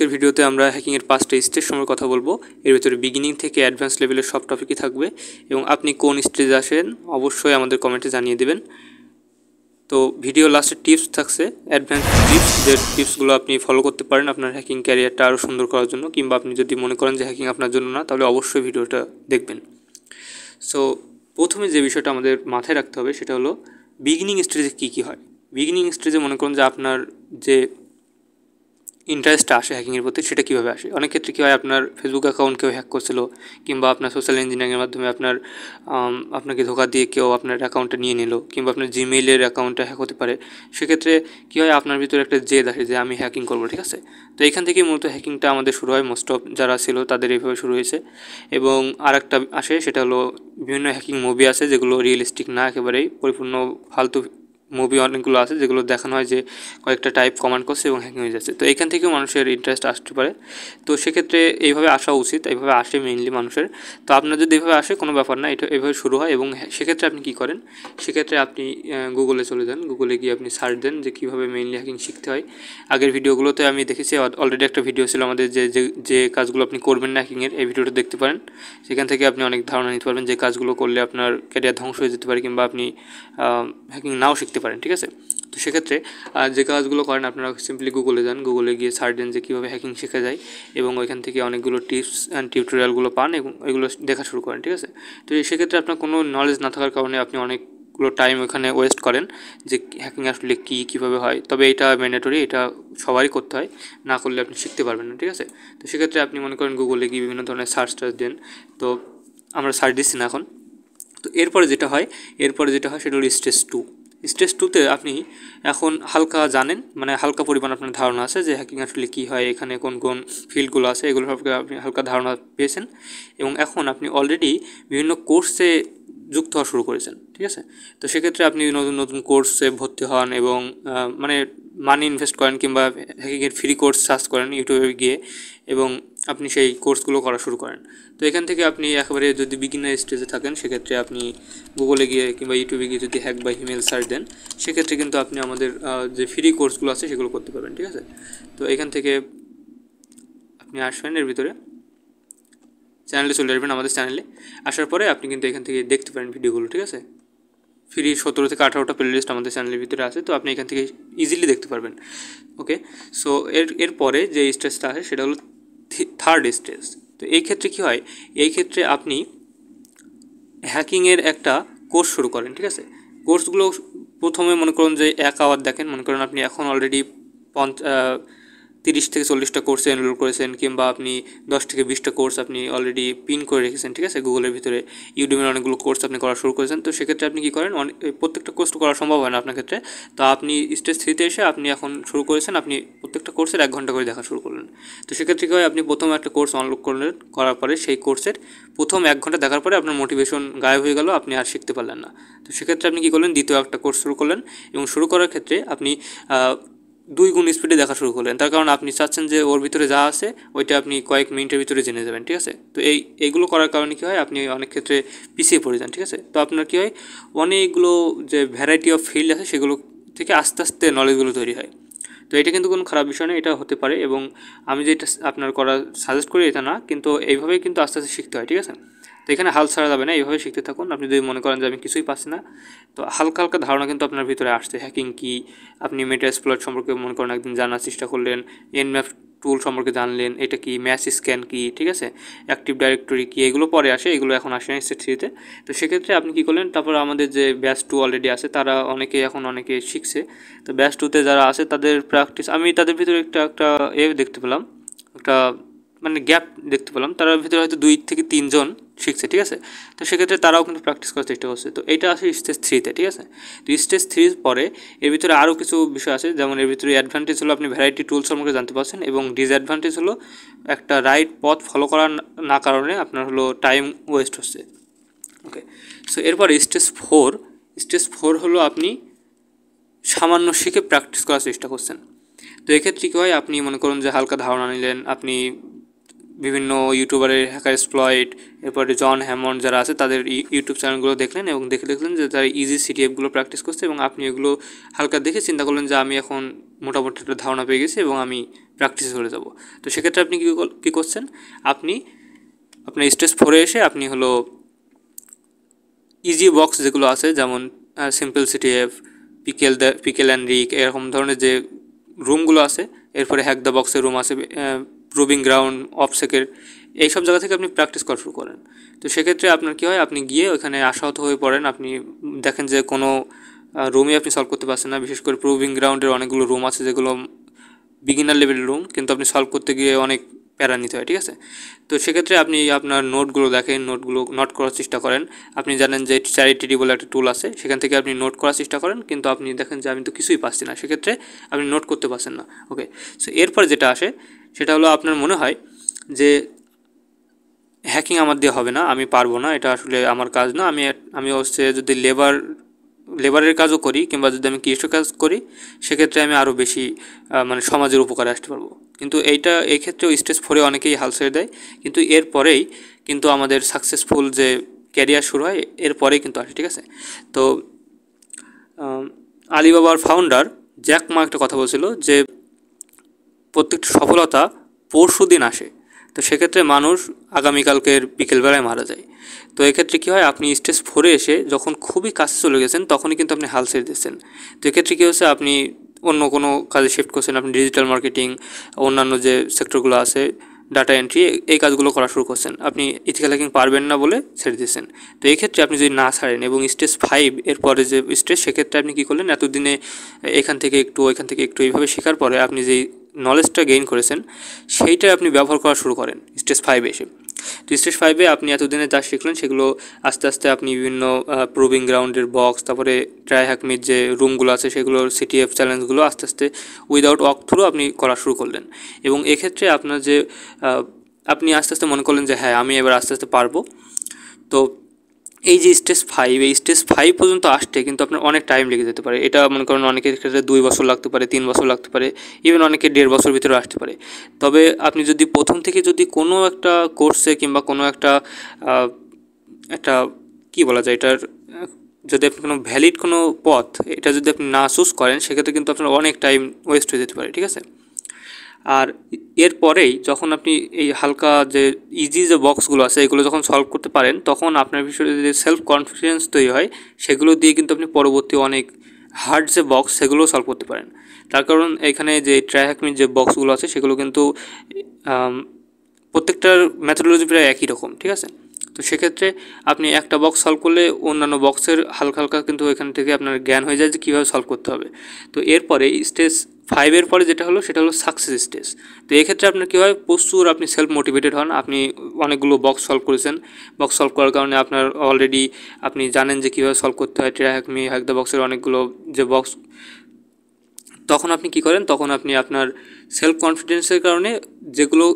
আজকের ভিডিওতে আমরা হ্যাকিংয়ের পাঁচটা স্টেজ সময় কথা বলবো এর ভিতরে বিগিনিং থেকে অ্যাডভান্স লেভেলের সব টপিকই থাকবে এবং আপনি কোন স্টেজে আসেন অবশ্যই আমাদের কমেন্টে জানিয়ে দেবেন তো ভিডিও লাস্টে টিপস থাকছে অ্যাডভান্স টিপস যে টিপসগুলো আপনি ফলো করতে পারেন আপনার হ্যাকিং ক্যারিয়ারটা আরও সুন্দর করার জন্য কিংবা আপনি যদি মনে করেন যে হ্যাকিং আপনার জন্য না তাহলে অবশ্যই ভিডিওটা দেখবেন সো প্রথমে যে বিষয়টা আমাদের মাথায় রাখতে হবে সেটা হলো বিগিনিং স্টেজে কী কী হয় বিগিনিং স্টেজে মনে করুন যে আপনার যে ইন্টারেস্টটা আসে হ্যাকিংয়ের প্রতি সেটা কীভাবে আসে অনেক ক্ষেত্রে কী হয় আপনার ফেসবুক অ্যাকাউন্ট কেউ হ্যাক করছিল কিংবা আপনার সোশ্যাল ইঞ্জিনিয়ারিংয়ের মাধ্যমে আপনার আপনাকে ধোকা দিয়ে কেউ আপনার অ্যাকাউন্টটা নিয়ে নিল কিংবা আপনার জিমেইলের অ্যাকাউন্টটা হ্যাক হতে পারে সেক্ষেত্রে কী হয় আপনার ভিতরে একটা জেদ আসে যে আমি হ্যাকিং করবো ঠিক আছে তো এখান থেকেই মূলত হ্যাকিংটা আমাদের শুরু হয় মোস্ট অফ যারা ছিল তাদের এইভাবে শুরু হয়েছে এবং আর একটা আসে সেটা হলো বিভিন্ন হ্যাকিং মুভি আছে যেগুলো রিয়েলিস্টিক না একেবারেই পরিপূর্ণ ফালতু মুভি অনেকগুলো আছে যেগুলো দেখানো হয় যে কয়েকটা টাইপ কমান্ড করছে এবং হ্যাকিং হয়ে যাচ্ছে তো এখান থেকেও মানুষের ইন্টারেস্ট আসতে পারে তো সেক্ষেত্রে এইভাবে আসা উচিত এইভাবে আসে মেইনলি মানুষের তো আপনার যদি এভাবে আসে কোনো ব্যাপার না এটা এভাবে শুরু হয় এবং হ্যাঁ, সেক্ষেত্রে আপনি কি করেন সেক্ষেত্রে আপনি গুগলে চলে যান গুগলে গিয়ে আপনি সার্চ দেন যে কীভাবে মেইনলি হ্যাকিং শিখতে হয় আগের ভিডিওগুলোতে আমি দেখেছি অলরেডি একটা ভিডিও ছিল আমাদের যে যে কাজগুলো আপনি করবেন না হ্যাকিংয়ের এই ভিডিওটা দেখতে পারেন সেখান থেকে আপনি অনেক ধারণা নিতে পারবেন যে কাজগুলো করলে আপনার ক্যারিয়ার ধ্বংস হয়ে যেতে পারে কিংবা আপনি হ্যাকিং নাও শিখতে পারেন ঠিক আছে তো সেক্ষেত্রে যে কাজগুলো করেন আপনারা সিম্পলি গুগলে যান গুগলে গিয়ে সার্চ দেন যে কীভাবে হ্যাকিং শেখা যায় এবং ওইখান থেকে অনেকগুলো টিপস অ্যান্ড টিউটোরিয়ালগুলো পান এবং এগুলো দেখা শুরু করেন ঠিক আছে তো সেক্ষেত্রে আপনার কোনো নলেজ না থাকার কারণে আপনি অনেক অনেকগুলো টাইম ওখানে ওয়েস্ট করেন যে হ্যাকিং আসলে কী কীভাবে হয় তবে এটা ম্যান্ডেটরি এটা সবারই করতে হয় না করলে আপনি শিখতে পারবেন না ঠিক আছে তো সেক্ষেত্রে আপনি মনে করেন গুগলে গিয়ে বিভিন্ন ধরনের সার্চ টার্চ দেন তো আমরা সার্চ দিচ্ছি না এখন তো এরপরে যেটা হয় এরপরে যেটা হয় সেটা হলো স্টেজ টু স্টেজ টুতে আপনি এখন হালকা জানেন মানে হালকা পরিমাণ আপনার ধারণা আছে যে হ্যাকিং আসলে কী হয় এখানে কোন কোন ফিল্ডগুলো আছে এগুলো আপনি হালকা ধারণা পেয়েছেন এবং এখন আপনি অলরেডি বিভিন্ন কোর্সে যুক্ত হওয়া শুরু করেছেন ঠিক আছে তো সেক্ষেত্রে আপনি নতুন নতুন কোর্সে ভর্তি হন এবং মানে মানি ইনভেস্ট করেন কিংবা হ্যাকিংয়ের ফ্রি কোর্স সার্চ করেন ইউটিউবে গিয়ে এবং আপনি সেই কোর্সগুলো করা শুরু করেন তো এখান থেকে আপনি একেবারে যদি বিগিনার স্টেজে থাকেন সেক্ষেত্রে আপনি গুগলে গিয়ে কিংবা ইউটিউবে গিয়ে যদি হ্যাক বা হিমেল সার্চ দেন সেক্ষেত্রে কিন্তু আপনি আমাদের যে ফ্রি কোর্সগুলো আছে সেগুলো করতে পারবেন ঠিক আছে তো এখান থেকে আপনি আসবেন এর ভিতরে চ্যানেলে চলে আসবেন আমাদের চ্যানেলে আসার পরে আপনি কিন্তু এখান থেকে দেখতে পারেন ভিডিওগুলো ঠিক আছে ফ্রি সতেরো থেকে আঠারোটা প্লেলিস্ট আমাদের চ্যানেলের ভিতরে আছে তো আপনি এখান থেকে ইজিলি দেখতে পারবেন ওকে সো এর এরপরে যে স্টেজটা আছে সেটা হলো থার্ড স্টেজ তো এই ক্ষেত্রে কি হয় এই ক্ষেত্রে আপনি হ্যাকিংয়ের একটা কোর্স শুরু করেন ঠিক আছে কোর্সগুলো প্রথমে মনে করুন যে এক আওয়ার দেখেন মনে করেন আপনি এখন অলরেডি পঞ্চ তিরিশ থেকে চল্লিশটা কোর্সে এনরোল করেছেন কিংবা আপনি দশ থেকে বিশটা কোর্স আপনি অলরেডি পিন করে রেখেছেন ঠিক আছে গুগলের ভিতরে ইউটিউবের অনেকগুলো কোর্স আপনি করা শুরু করেছেন তো সেক্ষেত্রে আপনি কী করেন প্রত্যেকটা কোর্স করা সম্ভব হয় না আপনার ক্ষেত্রে তো আপনি স্টেজ থ্রিতে এসে আপনি এখন শুরু করেছেন আপনি প্রত্যেকটা কোর্সের এক ঘন্টা করে দেখা শুরু করলেন তো সেক্ষেত্রে কী হয় আপনি প্রথম একটা কোর্স অনলোড করলেন করার পরে সেই কোর্সের প্রথম এক ঘন্টা দেখার পরে আপনার মোটিভেশন গায়েব হয়ে গেল আপনি আর শিখতে পারলেন না তো সেক্ষেত্রে আপনি কী করলেন দ্বিতীয় একটা কোর্স শুরু করলেন এবং শুরু করার ক্ষেত্রে আপনি দুই গুণ স্পিডে দেখা শুরু করলেন তার কারণ আপনি চাচ্ছেন যে ওর ভিতরে যা আছে ওইটা আপনি কয়েক মিনিটের ভিতরে জেনে যাবেন ঠিক আছে তো এই এইগুলো করার কারণে কী হয় আপনি অনেক ক্ষেত্রে পিছিয়ে পড়ে যান ঠিক আছে তো আপনার কী হয় অনেকগুলো যে ভ্যারাইটি অফ ফিল্ড আছে সেগুলো থেকে আস্তে আস্তে নলেজগুলো তৈরি হয় তো এটা কিন্তু কোনো খারাপ বিষয় নয় এটা হতে পারে এবং আমি যেটা আপনার করা সাজেস্ট করি এটা না কিন্তু এইভাবেই কিন্তু আস্তে আস্তে শিখতে হয় ঠিক আছে তো এখানে হাল ছাড়া যাবে না এইভাবে শিখতে থাকুন আপনি যদি মনে করেন যে আমি কিছুই পাচ্ছি না তো হালকা হালকা ধারণা কিন্তু আপনার ভিতরে আসছে হ্যাকিং কি আপনি মেটা প্লট সম্পর্কে মনে করেন একদিন জানার চেষ্টা করলেন এনম্যাপ টুল সম্পর্কে জানলেন এটা কি ম্যাচ স্ক্যান কি ঠিক আছে অ্যাক্টিভ ডাইরেক্টরি কি এগুলো পরে আসে এগুলো এখন আসে না স্টেট থ্রিতে তো সেক্ষেত্রে আপনি কি করলেন তারপর আমাদের যে ব্যাচ টু অলরেডি আছে তারা অনেকে এখন অনেকে শিখছে তো ব্যাচ টুতে যারা আছে তাদের প্র্যাকটিস আমি তাদের ভিতরে একটা একটা এ দেখতে পেলাম একটা মানে গ্যাপ দেখতে পেলাম তার ভিতরে হয়তো দুই থেকে তিনজন শিখছে ঠিক আছে তো সেক্ষেত্রে তারাও কিন্তু প্র্যাকটিস করার চেষ্টা করছে তো এটা আছে স্টেজ থ্রিতে ঠিক আছে তো স্টেজ থ্রির পরে এর ভিতরে আরও কিছু বিষয় আছে যেমন এর ভিতরে অ্যাডভান্টেজ হলো আপনি ভ্যারাইটি টুলস সম্পর্কে জানতে পারছেন এবং ডিসঅ্যাডভান্টেজ হলো একটা রাইট পথ ফলো করার না কারণে আপনার হলো টাইম ওয়েস্ট হচ্ছে ওকে সো এরপর স্টেজ ফোর স্টেজ ফোর হলো আপনি সামান্য শিখে প্র্যাকটিস করার চেষ্টা করছেন তো এক্ষেত্রে কী হয় আপনি মনে করুন যে হালকা ধারণা নিলেন আপনি বিভিন্ন ইউটিউবারের হ্যাকার স্প্লয়েড এরপরে জন হ্যামন্ড যারা আছে তাদের ইউটিউব চ্যানেলগুলো দেখলেন এবং দেখে দেখলেন যে তারা ইজি সিটিএফগুলো প্র্যাকটিস করছে এবং আপনি এগুলো হালকা দেখে চিন্তা করলেন যে আমি এখন মোটামুটি একটা ধারণা পেয়ে গেছি এবং আমি প্র্যাকটিস করে যাব তো সেক্ষেত্রে আপনি কী করছেন আপনি আপনার স্টেজ ফোরে এসে আপনি হলো ইজি বক্স যেগুলো আছে যেমন simple CTF pickle the pickle and Rick এরকম ধরনের যে রুমগুলো আছে এরপরে হ্যাক দ্য বক্সের রুম আছে প্রুভিং গ্রাউন্ড অফসেকের এইসব জায়গা থেকে আপনি প্র্যাকটিস করা শুরু করেন তো সেক্ষেত্রে আপনার কী হয় আপনি গিয়ে ওখানে আশাহত হয়ে পড়েন আপনি দেখেন যে কোনো রুমই আপনি সলভ করতে পারছেন না বিশেষ করে প্রুভিং গ্রাউন্ডের অনেকগুলো রুম আছে যেগুলো বিগিনার লেভেলের রুম কিন্তু আপনি সলভ করতে গিয়ে অনেক প্যারা নিতে হয় ঠিক আছে তো সেক্ষেত্রে আপনি আপনার নোটগুলো দেখেন নোটগুলো নোট করার চেষ্টা করেন আপনি জানেন যে চ্যারিটি বলে একটা টুল আছে সেখান থেকে আপনি নোট করার চেষ্টা করেন কিন্তু আপনি দেখেন যে আমি তো কিছুই পাচ্ছি না সেক্ষেত্রে আপনি নোট করতে পারছেন না ওকে সো এরপর যেটা আসে সেটা হলো আপনার মনে হয় যে হ্যাকিং আমার দিয়ে হবে না আমি পারবো না এটা আসলে আমার কাজ না আমি আমি অবশ্যই যদি লেবার লেবারের কাজও করি কিংবা যদি আমি কৃষক কাজ করি সেক্ষেত্রে আমি আরও বেশি মানে সমাজের উপকারে আসতে পারবো কিন্তু এইটা এক্ষেত্রেও স্টেজ ফোরে অনেকেই হাল ছেড়ে দেয় কিন্তু এরপরেই কিন্তু আমাদের সাকসেসফুল যে ক্যারিয়ার শুরু হয় এরপরেই কিন্তু আসে ঠিক আছে তো আলিবাবার ফাউন্ডার জ্যাক মা একটা কথা বলছিল যে প্রত্যেকটি সফলতা পরশু দিন আসে তো সেক্ষেত্রে মানুষ আগামীকালকের বিকেলবেলায় মারা যায় তো এক্ষেত্রে কী হয় আপনি স্টেজ ফোরে এসে যখন খুবই কাছে চলে গেছেন তখনই কিন্তু আপনি হাল ছেড়ে দিয়েছেন তো এক্ষেত্রে কী হচ্ছে আপনি অন্য কোনো কাজে শিফট করছেন আপনি ডিজিটাল মার্কেটিং অন্যান্য যে সেক্টরগুলো আছে ডাটা এন্ট্রি এই কাজগুলো করা শুরু করছেন আপনি ইথিক্যাল হ্যাকিং পারবেন না বলে ছেড়ে দিয়েছেন তো এই ক্ষেত্রে আপনি যদি না ছাড়েন এবং স্টেজ ফাইভ এরপরে যে স্টেজ সেক্ষেত্রে আপনি কী করলেন এতদিনে এখান থেকে একটু ওইখান থেকে একটু এইভাবে শেখার পরে আপনি যেই নলেজটা গেইন করেছেন সেইটাই আপনি ব্যবহার করা শুরু করেন স্টেজ ফাইভে এসে তো স্টেজ ফাইভে আপনি এতদিনে যা শিখলেন সেগুলো আস্তে আস্তে আপনি বিভিন্ন প্রুভিং গ্রাউন্ডের বক্স তারপরে ট্রাই হ্যাকমির যে রুমগুলো আছে সেগুলোর সিটিএফ চ্যালেঞ্জগুলো আস্তে আস্তে উইদাউট ওয়াক থ্রু আপনি করা শুরু করলেন এবং এক্ষেত্রে আপনার যে আপনি আস্তে আস্তে মনে করলেন যে হ্যাঁ আমি এবার আস্তে আস্তে পারবো তো এই যে স্টেজ ফাইভ এই স্টেজ ফাইভ পর্যন্ত আসতে কিন্তু আপনার অনেক টাইম লেগে যেতে পারে এটা মনে করেন অনেকের ক্ষেত্রে দুই বছর লাগতে পারে তিন বছর লাগতে পারে ইভেন অনেকে দেড় বছর ভিতরে আসতে পারে তবে আপনি যদি প্রথম থেকে যদি কোনো একটা কোর্সে কিংবা কোনো একটা একটা কি বলা যায় এটার যদি আপনি কোনো ভ্যালিড কোনো পথ এটা যদি আপনি না চুজ করেন সেক্ষেত্রে কিন্তু আপনার অনেক টাইম ওয়েস্ট হয়ে যেতে পারে ঠিক আছে আর এর পরেই যখন আপনি এই হালকা যে ইজি যে বক্সগুলো আছে এগুলো যখন সলভ করতে পারেন তখন আপনার বিষয়ে যে সেলফ কনফিডেন্স তৈরি হয় সেগুলো দিয়ে কিন্তু আপনি পরবর্তী অনেক হার্ড যে বক্স সেগুলো সলভ করতে পারেন তার কারণ এখানে যে ট্রাইহ্যাকমির যে বক্সগুলো আছে সেগুলো কিন্তু প্রত্যেকটার ম্যাথোলজি প্রায় একই রকম ঠিক আছে তো সেক্ষেত্রে আপনি একটা বক্স সলভ করলে অন্যান্য বক্সের হালকা হালকা কিন্তু এখান থেকে আপনার জ্ঞান হয়ে যায় যে কীভাবে সলভ করতে হবে তো এরপরে স্টেজ ফাইভের পরে যেটা হলো সেটা হলো সাকসেস স্টেজ তো এক্ষেত্রে আপনার কী হয় প্রচুর আপনি সেলফ মোটিভেটেড হন আপনি অনেকগুলো বক্স সলভ করেছেন বক্স সলভ করার কারণে আপনার অলরেডি আপনি জানেন যে কীভাবে সলভ করতে হয় টেরা হ্যাকমি হ্যাক দ্য বক্সের অনেকগুলো যে বক্স তখন আপনি কি করেন তখন আপনি আপনার সেলফ কনফিডেন্সের কারণে যেগুলো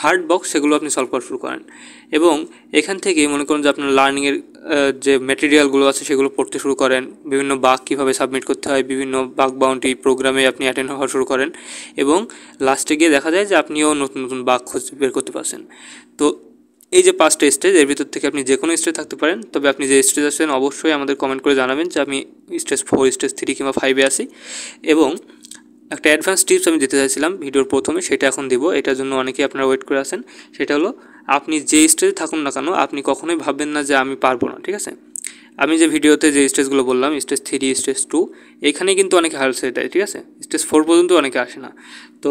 হার্ড বক্স সেগুলো আপনি সলভ করা শুরু করেন এবং এখান থেকে মনে করুন যে আপনার লার্নিংয়ের যে ম্যাটেরিয়ালগুলো আছে সেগুলো পড়তে শুরু করেন বিভিন্ন বাঘ কীভাবে সাবমিট করতে হয় বিভিন্ন বাঘ বাউন্ডি প্রোগ্রামে আপনি অ্যাটেন্ড হওয়া শুরু করেন এবং লাস্টে গিয়ে দেখা যায় যে আপনিও নতুন নতুন বাঘ খোঁজ বের করতে পারছেন তো এই যে পাঁচটা স্টেজ এর ভিতর থেকে আপনি যে কোনো স্টেজ থাকতে পারেন তবে আপনি যে স্টেজ আসছেন অবশ্যই আমাদের কমেন্ট করে জানাবেন যে আমি স্টেজ ফোর স্টেজ থ্রি কিংবা ফাইভে আসি এবং একটা অ্যাডভান্স টিপস আমি দিতে চাইছিলাম ভিডিওর প্রথমে সেটা এখন দিব এটার জন্য অনেকেই আপনারা ওয়েট করে আসেন সেটা হলো আপনি যে স্টেজে থাকুন না কেন আপনি কখনোই ভাববেন না যে আমি পারবো না ঠিক আছে আমি যে ভিডিওতে যে স্টেজগুলো বললাম স্টেজ থ্রি স্টেজ টু এখানে কিন্তু অনেকে হাল ছেড়ে দেয় ঠিক আছে স্টেজ ফোর পর্যন্ত অনেকে আসে না তো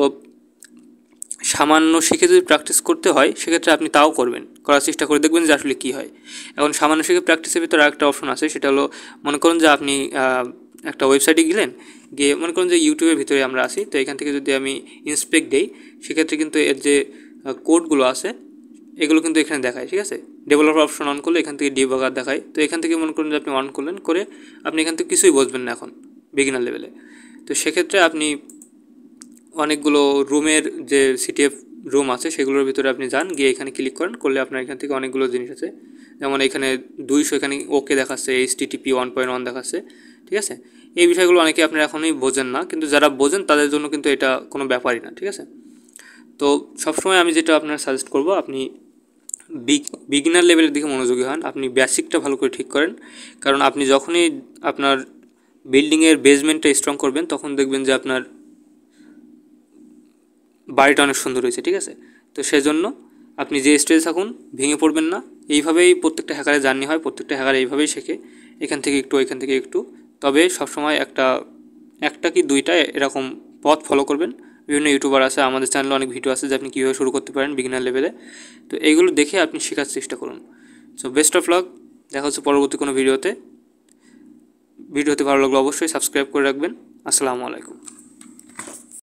সামান্য শিখে যদি প্র্যাকটিস করতে হয় সেক্ষেত্রে আপনি তাও করবেন করার চেষ্টা করে দেখবেন যে আসলে কী হয় এখন সামান্য শিখে প্র্যাকটিসের ভিতরে আরেকটা অপশন আছে সেটা হলো মনে করুন যে আপনি একটা ওয়েবসাইটে গেলেন গিয়ে মনে করুন যে ইউটিউবের ভিতরে আমরা আসি তো এখান থেকে যদি আমি ইন্সপেক্ট দিই সেক্ষেত্রে কিন্তু এর যে কোডগুলো আছে এগুলো কিন্তু এখানে দেখায় ঠিক আছে ডেভেলপার অপশন অন করলে এখান থেকে ডিবাগার দেখায় তো এখান থেকে মনে করুন যে আপনি অন করলেন করে আপনি এখান থেকে কিছুই বসবেন না এখন বিগিনার লেভেলে তো সেক্ষেত্রে আপনি অনেকগুলো রুমের যে সিটিএফ রুম আছে সেগুলোর ভিতরে আপনি যান গিয়ে এখানে ক্লিক করেন করলে আপনার এখান থেকে অনেকগুলো জিনিস আছে যেমন এখানে দুইশো এখানে ওকে দেখাচ্ছে HTTP one point one দেখাচ্ছে ঠিক আছে এই বিষয়গুলো অনেকে আপনারা এখনই বোঝেন না কিন্তু যারা বোঝেন তাদের জন্য কিন্তু এটা কোনো ব্যাপারই না ঠিক আছে তো সবসময় আমি যেটা আপনার সাজেস্ট করব আপনি বিগিনার লেভেলের দিকে মনোযোগী হন আপনি বেসিকটা ভালো করে ঠিক করেন কারণ আপনি যখনই আপনার বিল্ডিংয়ের বেসমেন্টটা স্ট্রং করবেন তখন দেখবেন যে আপনার বাড়িটা অনেক সুন্দর হয়েছে ঠিক আছে তো সেজন্য আপনি যে স্টেজ থাকুন ভেঙে পড়বেন না এইভাবেই প্রত্যেকটা হ্যাকারের জার্নি হয় প্রত্যেকটা হ্যাকার এইভাবেই শেখে এখান থেকে একটু এখান থেকে একটু তবে সবসময় একটা একটা কি দুইটা এরকম পথ ফলো করবেন বিভিন্ন ইউটিউবার আছে আমাদের চ্যানেলে অনেক ভিডিও আছে যে আপনি কীভাবে শুরু করতে পারেন বিগিনার লেভেলে তো এইগুলো দেখে আপনি শেখার চেষ্টা করুন সো বেস্ট অফ লক দেখা হচ্ছে পরবর্তী কোনো ভিডিওতে ভিডিওতে ভালো লাগলে অবশ্যই সাবস্ক্রাইব করে রাখবেন আসসালামু আলাইকুম